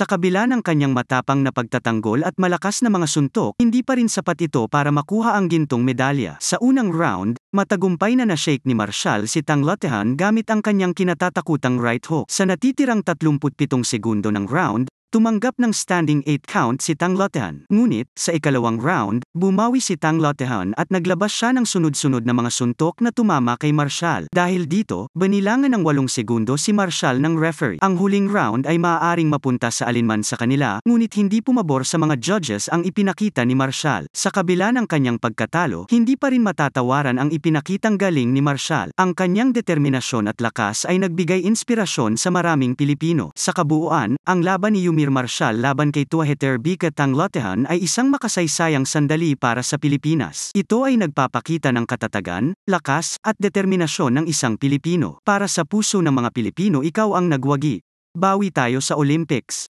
Sa kabila ng kanyang matapang na pagtatanggol at malakas na mga suntok, hindi pa rin sapat ito para makuha ang gintong medalya. Sa unang round, matagumpay na na-shake ni Marshall si Tang Lotehan gamit ang kanyang kinatatakutang right hook. Sa natitirang 37 segundo ng round, Tumanggap ng standing 8 count si Tang Lotehan. Ngunit, sa ikalawang round, bumawi si Tang Lotehan at naglabas siya ng sunod-sunod na mga suntok na tumama kay Marshall. Dahil dito, banilangan ng 8 segundo si Marshall ng referee. Ang huling round ay maaaring mapunta sa alinman sa kanila, ngunit hindi pumabor sa mga judges ang ipinakita ni Marshall. Sa kabila ng kanyang pagkatalo, hindi pa rin matatawaran ang ipinakitang galing ni Marshall. Ang kanyang determinasyon at lakas ay nagbigay inspirasyon sa maraming Pilipino. Sa kabuuan, ang laban ni Yumi Vladimir Marshall laban kay Tuaheter Bikat Tanglotehan ay isang makasaysayang sandali para sa Pilipinas. Ito ay nagpapakita ng katatagan, lakas, at determinasyon ng isang Pilipino. Para sa puso ng mga Pilipino ikaw ang nagwagi. Bawi tayo sa Olympics.